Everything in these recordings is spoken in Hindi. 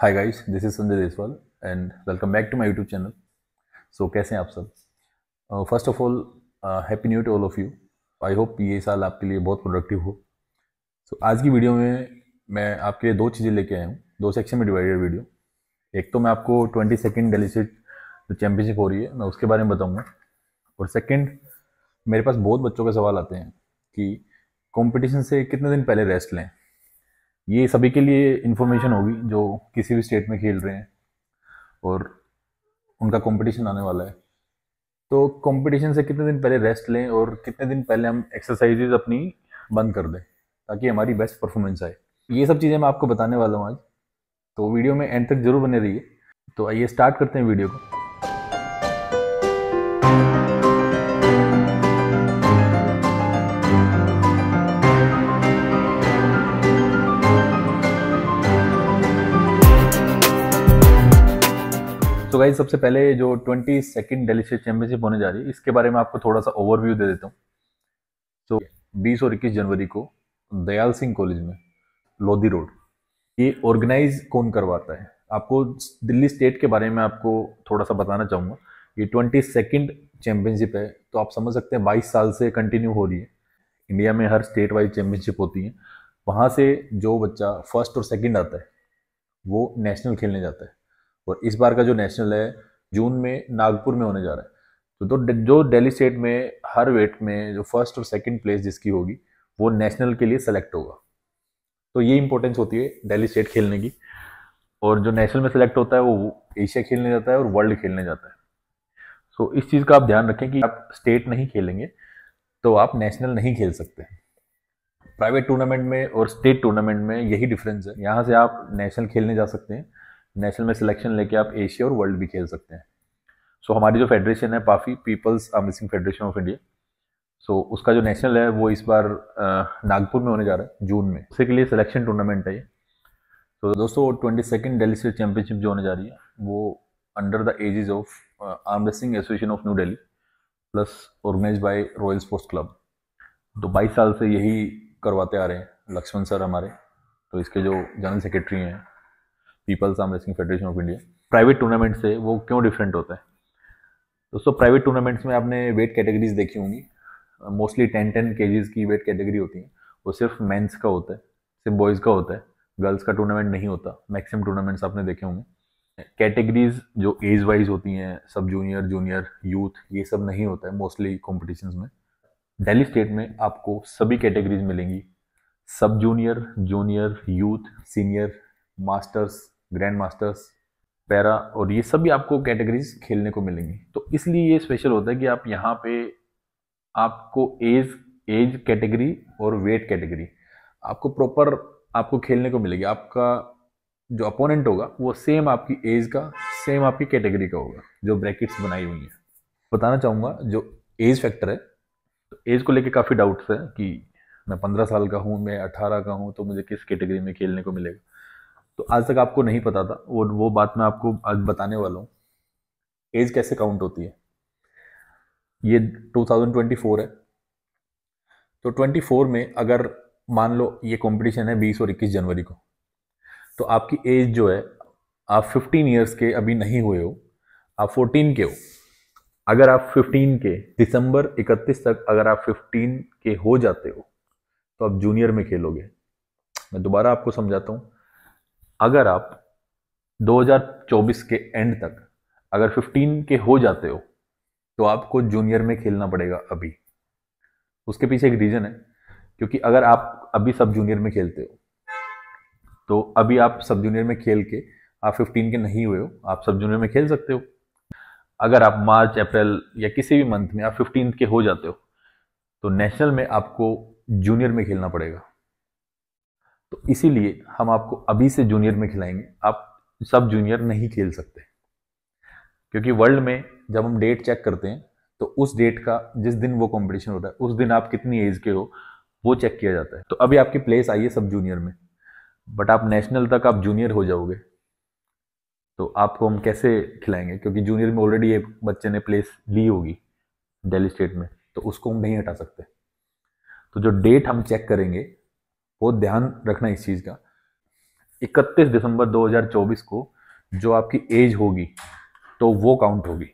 hi guys this is Sanjay Deswal and welcome back to my YouTube channel so कैसे हैं आप सब first of all happy new to all of you I hope ये साल आपके लिए बहुत प्रोडक्टिव हो सो so, आज की वीडियो में मैं आपके लिए दो चीज़ें लेके आया हूँ दो सेक्शन में डिवाइडेड वीडियो एक तो मैं आपको ट्वेंटी सेकेंड डेलीसिट जो चैम्पियनशिप हो रही है मैं उसके बारे में बताऊँगा और सेकेंड मेरे पास बहुत बच्चों के सवाल आते हैं कि कॉम्पिटिशन से कितने दिन पहले रेस्ट लें ये सभी के लिए इन्फॉर्मेशन होगी जो किसी भी स्टेट में खेल रहे हैं और उनका कंपटीशन आने वाला है तो कंपटीशन से कितने दिन पहले रेस्ट लें और कितने दिन पहले हम एक्सरसाइजेज अपनी बंद कर दें ताकि हमारी बेस्ट परफॉर्मेंस आए ये सब चीज़ें मैं आपको बताने वाला हूँ आज तो वीडियो में एंड तक जरूर बने रहिए तो आइए स्टार्ट करते हैं वीडियो को तो गाइज सबसे पहले जो ट्वेंटी सेकेंड डेलीशियस चैंपियनशिप होने जा रही है इसके बारे में आपको थोड़ा सा ओवरव्यू दे देता हूँ सो बीस और इक्कीस जनवरी को दयाल सिंह कॉलेज में लोधी रोड ये ऑर्गेनाइज कौन करवाता है आपको दिल्ली स्टेट के बारे में आपको थोड़ा सा बताना चाहूँगा ये ट्वेंटी सेकेंड चैम्पियनशिप है तो आप समझ सकते हैं बाईस साल से कंटिन्यू हो रही है इंडिया में हर स्टेट वाइज चैम्पियनशिप होती है वहाँ से जो बच्चा फर्स्ट और सेकेंड आता है वो नेशनल खेलने जाता है और इस बार का जो नेशनल है जून में नागपुर में होने जा रहा है तो, तो जो दिल्ली स्टेट में हर वेट में जो फर्स्ट और सेकंड प्लेस जिसकी होगी वो नेशनल के लिए सेलेक्ट होगा तो ये इंपॉर्टेंस होती है दिल्ली स्टेट खेलने की और जो नेशनल में सेलेक्ट होता है वो एशिया खेलने जाता है और वर्ल्ड खेलने जाता है सो तो so, इस चीज़ का आप ध्यान रखें कि आप स्टेट नहीं खेलेंगे तो आप नेशनल नहीं खेल सकते प्राइवेट टूर्नामेंट में और स्टेट टूर्नामेंट में यही डिफरेंस है यहाँ से आप नेशनल खेलने जा सकते हैं नेशनल में सिलेक्शन लेके आप एशिया और वर्ल्ड भी खेल सकते हैं सो so, हमारी जो फेडरेशन है PAFI people's amazing federation of India so उसका जो नेशनल है वो इस बार नागपुर में होने जा रहा है जून में उसी के लिए सिलेक्शन टूर्नामेंट है ये तो दोस्तों twenty second Delhi state championship जो होने जा रही है वो under the aegis of arm wrestling association of New Delhi plus organise by royal sports club तो बाईस साल से यही करवाते आ रहे हैं लक्ष्मण सर हमारे तो इसके जो जनरल सेक्रेटरी हैं people's arm wrestling federation of India private tournament से वो क्यों डिफरेंट होता है दोस्तों प्राइवेट टूर्नामेंट्स में आपने वेट कैटेगरीज देखी होंगी मोस्टली टेन टेन के की वेट कैटेगरी होती है वो सिर्फ मेंस का होता है सिर्फ बॉयज़ का होता है गर्ल्स का टूर्नामेंट नहीं होता मैक्सिमम टूर्नामेंट्स आपने देखे होंगे कैटेगरीज जो एज वाइज होती हैं सब जूनियर जूनियर यूथ ये सब नहीं होता है मोस्टली कॉम्पिटिशन्स में दिल्ली स्टेट में आपको सभी कैटेगरीज मिलेंगी sub junior junior youth senior masters grand masters para और ये सभी आपको कैटेगरीज खेलने को मिलेंगी तो इसलिए ये स्पेशल होता है कि आप यहाँ पे आपको एज एज कैटेगरी और वेट कैटेगरी आपको प्रॉपर आपको खेलने को मिलेगी आपका जो अपोनेंट होगा वो सेम आपकी एज का सेम आपकी कैटेगरी का होगा जो ब्रैकेट्स बनाई हुई हैं बताना चाहूँगा जो एज फैक्टर है तो एज को लेके काफ़ी डाउट्स है कि मैं पंद्रह साल का हूँ मैं अठारह का हूँ तो मुझे किस कैटेगरी में खेलने को मिलेगा तो आज तक आपको नहीं पता था वो वो बात मैं आपको आज बताने वाला हूँ एज कैसे काउंट होती है ये 2024 है तो 24 में अगर मान लो ये कंपटीशन है 20 और 21 जनवरी को तो आपकी एज जो है आप 15 इयर्स के अभी नहीं हुए हो आप 14 के हो अगर आप 15 के दिसंबर 31 तक अगर आप 15 के हो जाते हो तो आप जूनियर में खेलोगे मैं दोबारा आपको समझाता हूँ अगर आप 2024 के एंड तक अगर 15 के हो जाते हो तो आपको जूनियर में खेलना पड़ेगा अभी उसके पीछे एक रीज़न है क्योंकि अगर आप अभी सब जूनियर में खेलते हो तो अभी आप सब जूनियर में खेल के आप 15 के नहीं हुए हो आप सब जूनियर में खेल सकते हो अगर आप मार्च अप्रैल या किसी भी मंथ में आप फिफ्टीन के हो जाते हो तो नेशनल में आपको जूनियर में खेलना पड़ेगा तो इसीलिए हम आपको अभी से जूनियर में खिलाएंगे आप सब जूनियर नहीं खेल सकते क्योंकि वर्ल्ड में जब हम डेट चेक करते हैं तो उस डेट का जिस दिन वो कंपटीशन होता है उस दिन आप कितनी एज के हो वो चेक किया जाता है तो अभी आपकी प्लेस आई है सब जूनियर में बट आप नेशनल तक आप जूनियर हो जाओगे तो आपको हम कैसे खिलाएंगे क्योंकि जूनियर में ऑलरेडी ये बच्चे ने प्लेस ली होगी दिल्ली स्टेट में तो उसको हम नहीं हटा सकते तो जो डेट हम चेक करेंगे बहुत ध्यान रखना इस चीज़ का 31 दिसंबर 2024 को जो आपकी एज होगी तो वो काउंट होगी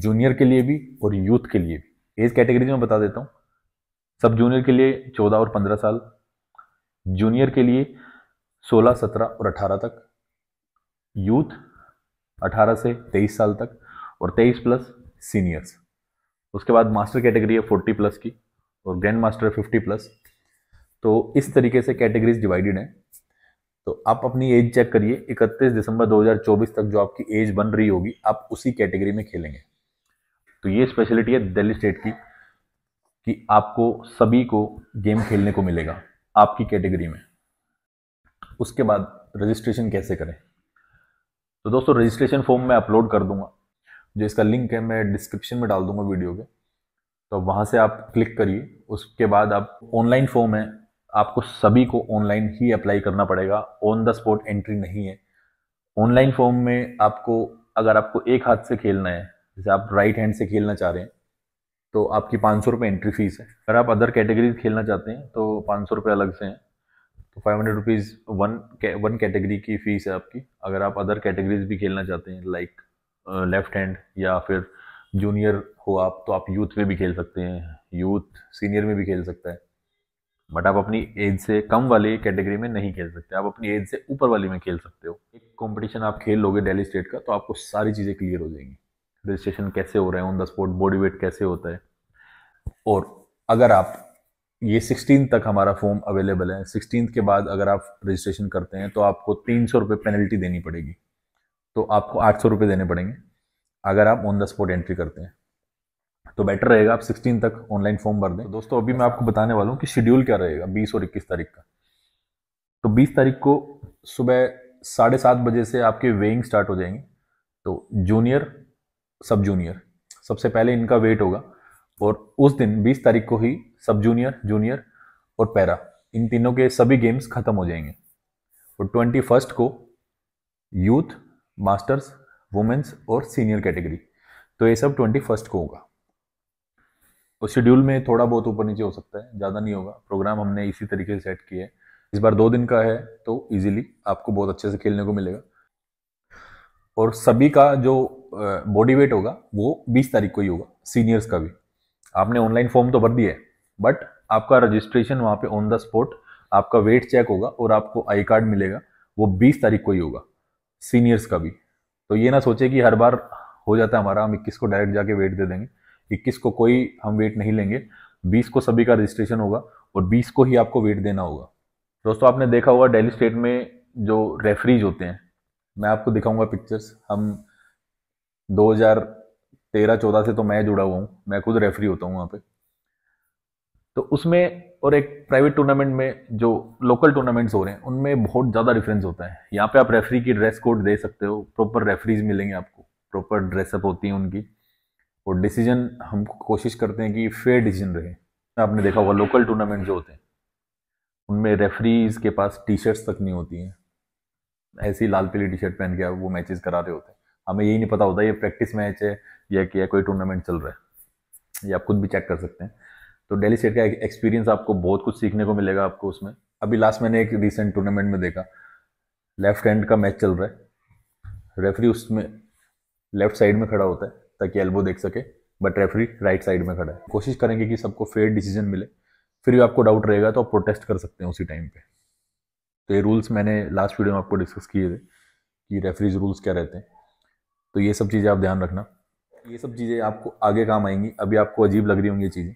जूनियर के लिए भी और यूथ के लिए भी एज कैटेगरी में बता देता हूँ सब जूनियर के लिए 14 और 15 साल जूनियर के लिए 16, 17 और 18 तक यूथ 18 से 23 साल तक और 23 प्लस सीनियर्स उसके बाद मास्टर कैटेगरी है 40 प्लस की और ग्रैंड मास्टर है 50 प्लस तो इस तरीके से कैटेगरीज डिवाइडेड हैं तो आप अपनी एज चेक करिए 31 दिसंबर 2024 तक जो आपकी एज बन रही होगी आप उसी कैटेगरी में खेलेंगे तो ये स्पेशलिटी है दिल्ली स्टेट की कि आपको सभी को गेम खेलने को मिलेगा आपकी कैटेगरी में उसके बाद रजिस्ट्रेशन कैसे करें तो दोस्तों रजिस्ट्रेशन फॉर्म मैं अपलोड कर दूंगा जो इसका लिंक है मैं डिस्क्रिप्शन में डाल दूंगा वीडियो के तो वहाँ से आप क्लिक करिए उसके बाद आप ऑनलाइन फॉर्म है आपको सभी को ऑनलाइन ही अप्लाई करना पड़ेगा ऑन द स्पॉट एंट्री नहीं है ऑनलाइन फॉर्म में आपको अगर आपको एक हाथ से खेलना है जैसे आप राइट हैंड से खेलना चाह रहे हैं तो आपकी पाँच सौ रुपये एंट्री फीस है अगर आप अदर कैटेगरीज खेलना चाहते हैं तो पाँच सौ रुपये अलग से हैं तो five hundred rupees one one category की फ़ीस है आपकी अगर आप अदर कैटेगरीज भी खेलना चाहते हैं लाइक लेफ़्ट हैंड या फिर जूनियर हो आप तो आप यूथ में भी खेल सकते हैं यूथ सीनियर में भी खेल सकता है बट आप अपनी एज से कम वाली कैटेगरी में नहीं खेल सकते आप अपनी एज से ऊपर वाली में खेल सकते हो एक कंपटीशन आप खेल लोगे दिल्ली स्टेट का तो आपको सारी चीज़ें क्लियर हो जाएंगी रजिस्ट्रेशन कैसे हो रहे हैं on the spot body weight कैसे होता है और अगर आप ये सिक्सटीन तक हमारा फॉर्म अवेलेबल है सिक्सटीन के बाद अगर आप रजिस्ट्रेशन करते हैं तो आपको तीन सौ रुपये पेनल्टी देनी पड़ेगी तो आपको आठ सौ रुपये देने पड़ेंगे अगर आप ऑन द स्पॉट एंट्री करते हैं तो बेटर रहेगा आप सिक्सटीन तक ऑनलाइन फॉर्म भर दें तो दोस्तों अभी मैं आपको बताने वाला हूँ कि शेड्यूल क्या रहेगा बीस और इक्कीस तारीख का तो बीस तारीख को सुबह साढ़े सात बजे से आपके वेइंग स्टार्ट हो जाएंगे तो जूनियर सब जूनियर सबसे पहले इनका वेट होगा और उस दिन बीस तारीख को ही सब जूनियर जूनियर और पैरा इन तीनों के सभी गेम्स ख़त्म हो जाएंगे और ट्वेंटी फर्स्ट को यूथ मास्टर्स वुमेंस और सीनियर कैटेगरी तो ये सब ट्वेंटी फर्स्ट को होगा तो शेड्यूल में थोड़ा बहुत ऊपर नीचे हो सकता है ज़्यादा नहीं होगा प्रोग्राम हमने इसी तरीके से सेट किया है इस बार दो दिन का है तो इजीली आपको बहुत अच्छे से खेलने को मिलेगा और सभी का जो बॉडी वेट होगा वो 20 तारीख को ही होगा सीनियर्स का भी आपने ऑनलाइन फॉर्म तो भर दिया है बट आपका रजिस्ट्रेशन वहाँ पे ऑन द स्पॉट आपका वेट चेक होगा और आपको आई कार्ड मिलेगा वो 20 तारीख को ही होगा सीनियर्स का भी तो ये ना सोचे कि हर बार हो जाता है हमारा हम इक्कीस को डायरेक्ट जाके वेट दे देंगे इक्कीस को कोई हम वेट नहीं लेंगे बीस को सभी का रजिस्ट्रेशन होगा और बीस को ही आपको वेट देना होगा दोस्तों आपने देखा होगा डेली स्टेट में जो रेफरीज होते हैं मैं आपको दिखाऊंगा पिक्चर्स हम 2013-14 से तो मैं जुड़ा हुआ हूँ मैं खुद रेफरी होता हूँ वहाँ पे तो उसमें और एक प्राइवेट टूर्नामेंट में जो लोकल टूर्नामेंट्स हो रहे हैं उनमें बहुत ज़्यादा डिफरेंस होता है यहाँ पे आप रेफरी की ड्रेस कोड दे सकते हो प्रॉपर रेफरीज मिलेंगे आपको प्रॉपर ड्रेसअप होती है उनकी और डिसीजन हम कोशिश करते हैं कि फेयर डिसीजन रहे आपने देखा होगा लोकल टूर्नामेंट जो होते हैं उनमें रेफरीज के पास टी शर्ट्स तक नहीं होती हैं ऐसी लाल पीली टी शर्ट पहन के वो मैचेस करा रहे होते हैं हमें यही नहीं पता होता ये प्रैक्टिस मैच है या क्या कोई टूर्नामेंट चल रहा है ये आप खुद भी चेक कर सकते हैं तो डेली स्टेट का एक्सपीरियंस आपको बहुत कुछ सीखने को मिलेगा आपको उसमें अभी लास्ट मैंने एक रिसेंट टूर्नामेंट में देखा लेफ्ट हैंड का मैच चल रहा है रेफरी उसमें लेफ्ट साइड में खड़ा होता है ताकि एल्बो देख सके बट रेफरी राइट साइड में खड़ा है कोशिश करेंगे कि सबको फेयर डिसीजन मिले फिर भी आपको डाउट रहेगा तो आप प्रोटेस्ट कर सकते हैं उसी टाइम पे तो ये रूल्स मैंने लास्ट वीडियो में आपको डिस्कस किए थे कि रेफरीज रूल्स क्या रहते हैं तो ये सब चीज़ें आप ध्यान रखना ये सब चीज़ें आपको आगे काम आएंगी अभी आपको अजीब लग रही होंगी ये चीज़ें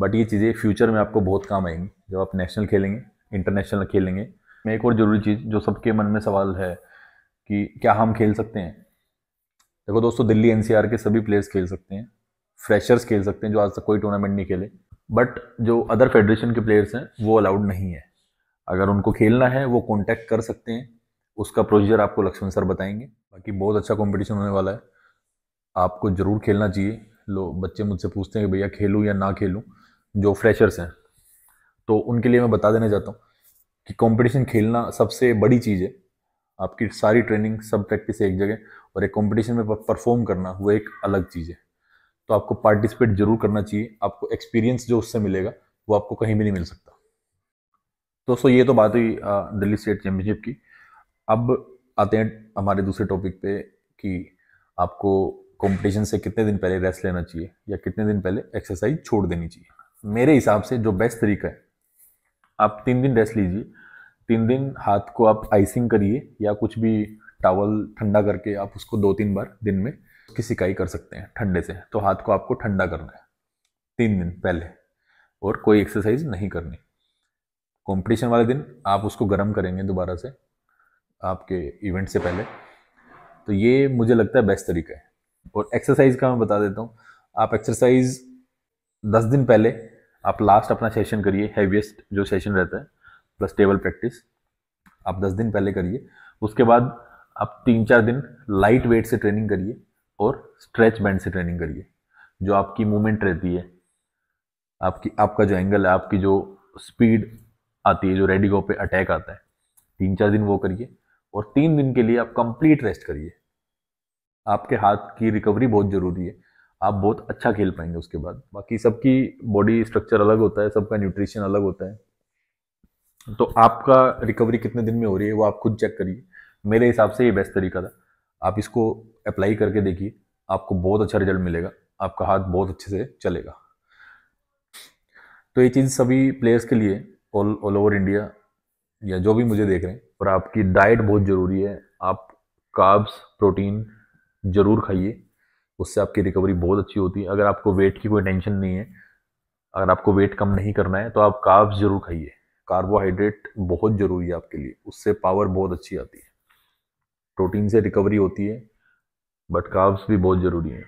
बट ये चीज़ें फ्यूचर में आपको बहुत काम आएंगी जब आप नेशनल खेलेंगे इंटरनेशनल खेलेंगे मैं एक और ज़रूरी चीज़ जो सबके मन में सवाल है कि क्या हम खेल सकते हैं देखो दोस्तों दिल्ली एनसीआर के सभी प्लेयर्स खेल सकते हैं फ्रेशर्स खेल सकते हैं जो आज तक कोई टूर्नामेंट नहीं खेले बट जो अदर फेडरेशन के प्लेयर्स हैं वो अलाउड नहीं है अगर उनको खेलना है वो कॉन्टैक्ट कर सकते हैं उसका प्रोसीजर आपको लक्ष्मण सर बताएंगे बाकी बहुत अच्छा कॉम्पिटिशन होने वाला है आपको ज़रूर खेलना चाहिए लो बच्चे मुझसे पूछते हैं कि भैया खेलूँ या ना खेलूँ जो फ्रेशर्स हैं तो उनके लिए मैं बता देना चाहता हूँ कि कंपटीशन खेलना सबसे बड़ी चीज़ है आपकी सारी ट्रेनिंग सब प्रैक्टिस एक जगह और एक कंपटीशन में परफॉर्म करना वो एक अलग चीज़ है तो आपको पार्टिसिपेट जरूर करना चाहिए आपको एक्सपीरियंस जो उससे मिलेगा वो आपको कहीं भी नहीं मिल सकता दोस्तों ये तो बात हुई दिल्ली स्टेट चैम्पियनशिप की अब आते हैं हमारे दूसरे टॉपिक पे कि आपको कंपटीशन से कितने दिन पहले रेस्ट लेना चाहिए या कितने दिन पहले एक्सरसाइज छोड़ देनी चाहिए मेरे हिसाब से जो बेस्ट तरीका है आप तीन दिन रेस्ट लीजिए तीन दिन हाथ को आप आइसिंग करिए या कुछ भी टावल ठंडा करके आप उसको दो तीन बार दिन में उसकी सिकाई कर सकते हैं ठंडे से तो हाथ को आपको ठंडा करना है तीन दिन पहले और कोई एक्सरसाइज नहीं करनी कंपटीशन वाले दिन आप उसको गर्म करेंगे दोबारा से आपके इवेंट से पहले तो ये मुझे लगता है बेस्ट तरीका है और एक्सरसाइज का मैं बता देता हूँ आप एक्सरसाइज दस दिन पहले आप लास्ट अपना सेशन करिए हैवीएस्ट जो सेशन रहता है प्लस टेबल प्रैक्टिस आप दस दिन पहले करिए उसके बाद आप तीन चार दिन लाइट वेट से ट्रेनिंग करिए और स्ट्रेच बैंड से ट्रेनिंग करिए जो आपकी मूवमेंट रहती है आपकी आपका जो एंगल है आपकी जो स्पीड आती है जो गो पे अटैक आता है तीन चार दिन वो करिए और तीन दिन के लिए आप कंप्लीट रेस्ट करिए आपके हाथ की रिकवरी बहुत ज़रूरी है आप बहुत अच्छा खेल पाएंगे उसके बाद बाकी सबकी बॉडी स्ट्रक्चर अलग होता है सबका न्यूट्रिशन अलग होता है तो आपका रिकवरी कितने दिन में हो रही है वो आप खुद चेक करिए मेरे हिसाब से ये बेस्ट तरीका था आप इसको अप्लाई करके देखिए आपको बहुत अच्छा रिजल्ट मिलेगा आपका हाथ बहुत अच्छे से चलेगा तो ये चीज़ सभी प्लेयर्स के लिए ऑल ऑल ओवर इंडिया या जो भी मुझे देख रहे हैं और आपकी डाइट बहुत ज़रूरी है आप काब्स प्रोटीन ज़रूर खाइए उससे आपकी रिकवरी बहुत अच्छी होती है अगर आपको वेट की कोई टेंशन नहीं है अगर आपको वेट कम नहीं करना है तो आप काब्स ज़रूर खाइए कार्बोहाइड्रेट बहुत ज़रूरी है आपके लिए उससे पावर बहुत अच्छी आती है प्रोटीन से रिकवरी होती है बट काब्स भी बहुत ज़रूरी हैं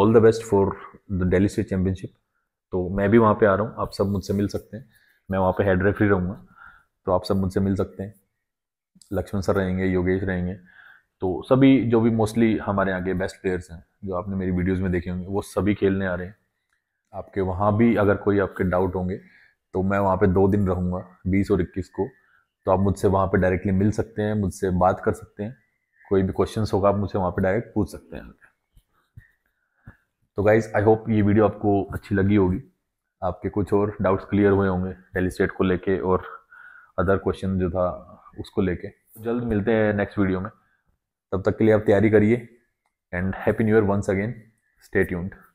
all the best for the Delhi state championship तो मैं भी वहाँ पे आ रहा हूँ आप सब मुझसे मिल सकते हैं मैं वहाँ पे हेड रेफरी रहूँगा तो आप सब मुझसे मिल सकते हैं लक्ष्मण सर रहेंगे योगेश रहेंगे तो सभी जो भी मोस्टली हमारे यहाँ के बेस्ट प्लेयर्स हैं जो आपने मेरी वीडियोज़ में देखे होंगे वो सभी खेलने आ रहे हैं आपके वहाँ भी अगर कोई आपके डाउट होंगे तो मैं वहाँ पे दो दिन रहूँगा बीस और इक्कीस को तो आप मुझसे वहाँ पे डायरेक्टली मिल सकते हैं मुझसे बात कर सकते हैं कोई भी क्वेश्चन होगा आप मुझसे वहाँ पे डायरेक्ट पूछ सकते हैं तो गाइज आई होप ये वीडियो आपको अच्छी लगी होगी आपके कुछ और डाउट्स क्लियर हुए होंगे डेली स्टेट को लेके और अदर क्वेश्चन जो था उसको लेके जल्द मिलते हैं नेक्स्ट वीडियो में तब तक के लिए आप तैयारी करिए and happy new year once again stay tuned